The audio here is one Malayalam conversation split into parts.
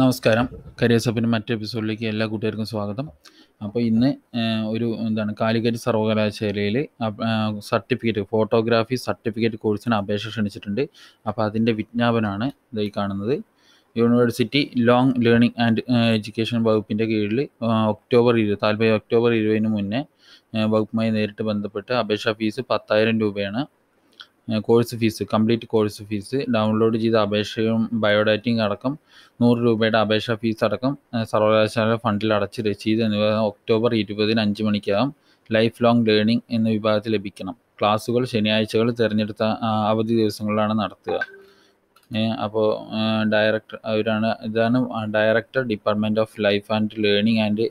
നമസ്കാരം കരിയർ സപ്പിൻ്റെ മറ്റു എപ്പിസോഡിലേക്ക് എല്ലാ കൂട്ടുകാർക്കും സ്വാഗതം അപ്പോൾ ഇന്ന് ഒരു എന്താണ് കാലിക്കറ്റ് സർവകലാശാലയിൽ സർട്ടിഫിക്കറ്റ് ഫോട്ടോഗ്രാഫി സർട്ടിഫിക്കറ്റ് കോഴ്സിന് അപേക്ഷ ക്ഷണിച്ചിട്ടുണ്ട് അപ്പോൾ അതിൻ്റെ വിജ്ഞാപനമാണ് ഇതായി കാണുന്നത് university long learning and education വകുപ്പിൻ്റെ കീഴിൽ ഒക്ടോബർ ഇരുപത് താല്പര്യം ഒക്ടോബർ ഇരുപതിന് മുന്നേ വകുപ്പുമായി നേരിട്ട് ബന്ധപ്പെട്ട് അപേക്ഷാ ഫീസ് പത്തായിരം രൂപയാണ് course fees complete course fees download ചെയ്ത അപേക്ഷയും ബയോഡാറ്റയും അടക്കം നൂറ് രൂപയുടെ അപേക്ഷാ ഫീസ് അടക്കം സർവകലാശാല ഫണ്ടിൽ അടച്ച് രസീത് എന്നിവ ഒക്ടോബർ ഇരുപതിന് അഞ്ച് മണിക്കകം ലൈഫ് ലോങ് ലേണിംഗ് എന്ന വിഭാഗത്തിൽ ലഭിക്കണം ക്ലാസ്സുകൾ ശനിയാഴ്ചകൾ തിരഞ്ഞെടുത്ത അവധി ദിവസങ്ങളിലാണ് നടത്തുക അപ്പോൾ ഡയറക്ടർ അവരാണ് ഇതാണ് director department of life and learning and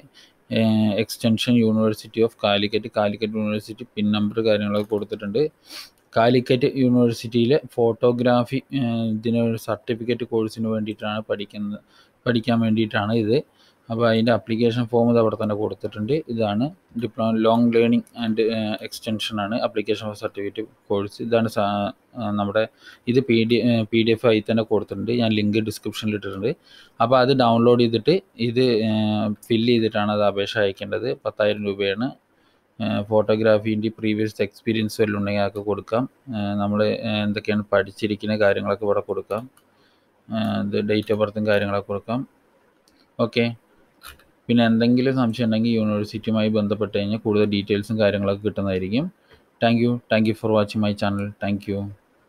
extension university of Calicut Calicut university pin number കാര്യങ്ങളൊക്കെ കൊടുത്തിട്ടുണ്ട് കാലിക്കറ്റ് യൂണിവേഴ്സിറ്റിയിലെ ഫോട്ടോഗ്രാഫി ഇതിന് ഒരു സർട്ടിഫിക്കറ്റ് കോഴ്സിന് വേണ്ടിയിട്ടാണ് പഠിക്കുന്നത് പഠിക്കാൻ വേണ്ടിയിട്ടാണ് ഇത് അപ്പോൾ അതിൻ്റെ അപ്ലിക്കേഷൻ ഫോം ഇത് അവിടെ തന്നെ കൊടുത്തിട്ടുണ്ട് ഇതാണ് diploma long learning and extension ആണ് അപ്ലിക്കേഷൻ ഫോർ സർട്ടിഫിക്കറ്റ് കോഴ്സ് ഇതാണ് നമ്മുടെ ഇത് P D P D F ആയി തന്നെ കൊടുത്തിട്ടുണ്ട് ഞാൻ ലിങ്ക് ഡിസ്ക്രിപ്ഷനിൽ ഇട്ടിട്ടുണ്ട് അപ്പോൾ അത് ഡൗൺലോഡ് ചെയ്തിട്ട് ഇത് ഫില്ല് ചെയ്തിട്ടാണ് അത് അപേക്ഷ അയക്കേണ്ടത് പത്തായിരം രൂപയാണ് ഫോട്ടോഗ്രാഫീൻ്റെ പ്രീവിയസ് എക്സ്പീരിയൻസ് വല്ലതും ഉണ്ടെങ്കിൽ അതൊക്കെ കൊടുക്കാം നമ്മൾ എന്തൊക്കെയാണ് പഠിച്ചിരിക്കുന്ന കാര്യങ്ങളൊക്കെ ഇവിടെ കൊടുക്കാം ഇത് ഡേറ്റ് ഓഫ് ബർത്തും കാര്യങ്ങളൊക്കെ കൊടുക്കാം ഓക്കെ പിന്നെ എന്തെങ്കിലും സംശയം ഉണ്ടെങ്കിൽ യൂണിവേഴ്സിറ്റിയുമായി ബന്ധപ്പെട്ട് കഴിഞ്ഞാൽ കൂടുതൽ ഡീറ്റെയിൽസും കാര്യങ്ങളൊക്കെ കിട്ടുന്നതായിരിക്കും thank you thank you for watching my channel thank U